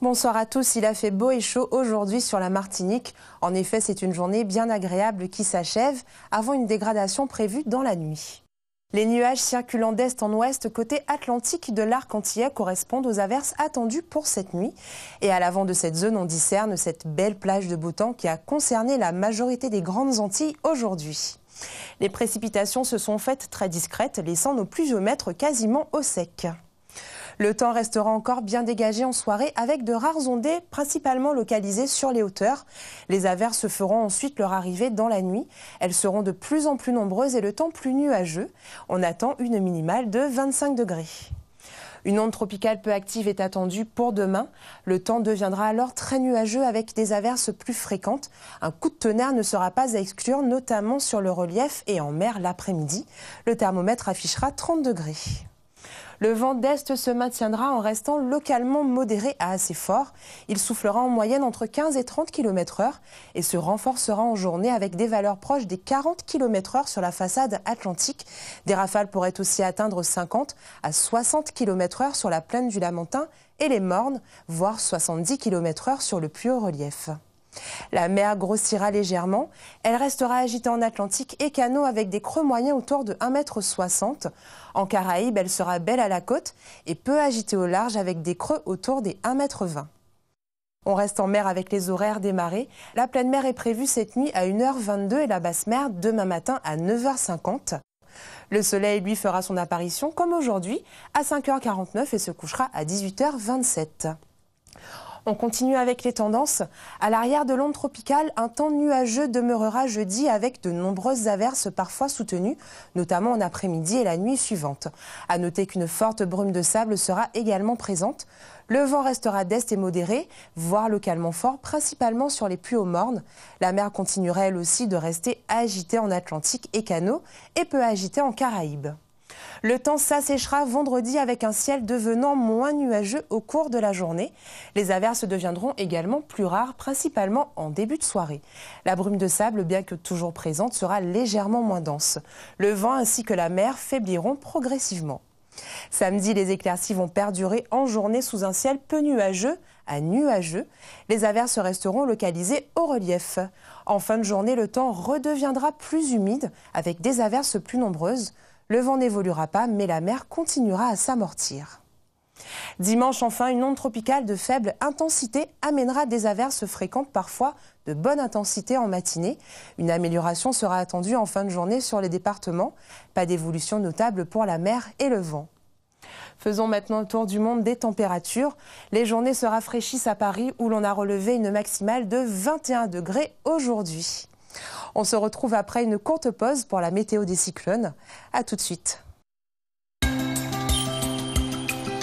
Bonsoir à tous, il a fait beau et chaud aujourd'hui sur la Martinique. En effet, c'est une journée bien agréable qui s'achève avant une dégradation prévue dans la nuit. Les nuages circulant d'est en ouest côté atlantique de l'arc antillais correspondent aux averses attendues pour cette nuit. Et à l'avant de cette zone, on discerne cette belle plage de beau temps qui a concerné la majorité des grandes Antilles aujourd'hui. Les précipitations se sont faites très discrètes, laissant nos pluviomètres quasiment au sec. Le temps restera encore bien dégagé en soirée avec de rares ondées principalement localisées sur les hauteurs. Les averses feront ensuite leur arrivée dans la nuit. Elles seront de plus en plus nombreuses et le temps plus nuageux. On attend une minimale de 25 degrés. Une onde tropicale peu active est attendue pour demain. Le temps deviendra alors très nuageux avec des averses plus fréquentes. Un coup de tonnerre ne sera pas à exclure, notamment sur le relief et en mer l'après-midi. Le thermomètre affichera 30 degrés. Le vent d'Est se maintiendra en restant localement modéré à assez fort. Il soufflera en moyenne entre 15 et 30 km heure et se renforcera en journée avec des valeurs proches des 40 km heure sur la façade atlantique. Des rafales pourraient aussi atteindre 50 à 60 km heure sur la plaine du Lamentin et les Mornes, voire 70 km heure sur le plus haut relief la mer grossira légèrement. Elle restera agitée en Atlantique et canot avec des creux moyens autour de 1,60 m. En Caraïbes, elle sera belle à la côte et peu agitée au large avec des creux autour des 1,20 m. On reste en mer avec les horaires des marées. La pleine mer est prévue cette nuit à 1h22 et la basse mer demain matin à 9h50. Le soleil, lui, fera son apparition comme aujourd'hui à 5h49 et se couchera à 18h27. On continue avec les tendances. À l'arrière de l'onde tropicale, un temps nuageux demeurera jeudi avec de nombreuses averses parfois soutenues, notamment en après-midi et la nuit suivante. À noter qu'une forte brume de sable sera également présente. Le vent restera d'est et modéré, voire localement fort, principalement sur les plus hauts mornes. La mer continuera elle aussi de rester agitée en Atlantique et Canaux et peu agitée en Caraïbes. Le temps s'asséchera vendredi avec un ciel devenant moins nuageux au cours de la journée. Les averses deviendront également plus rares, principalement en début de soirée. La brume de sable, bien que toujours présente, sera légèrement moins dense. Le vent ainsi que la mer faibliront progressivement. Samedi, les éclaircies vont perdurer en journée sous un ciel peu nuageux à nuageux. Les averses resteront localisées au relief. En fin de journée, le temps redeviendra plus humide avec des averses plus nombreuses. Le vent n'évoluera pas, mais la mer continuera à s'amortir. Dimanche, enfin, une onde tropicale de faible intensité amènera des averses fréquentes, parfois de bonne intensité en matinée. Une amélioration sera attendue en fin de journée sur les départements. Pas d'évolution notable pour la mer et le vent. Faisons maintenant le tour du monde des températures. Les journées se rafraîchissent à Paris où l'on a relevé une maximale de 21 degrés aujourd'hui. On se retrouve après une courte pause pour la météo des cyclones. A tout de suite.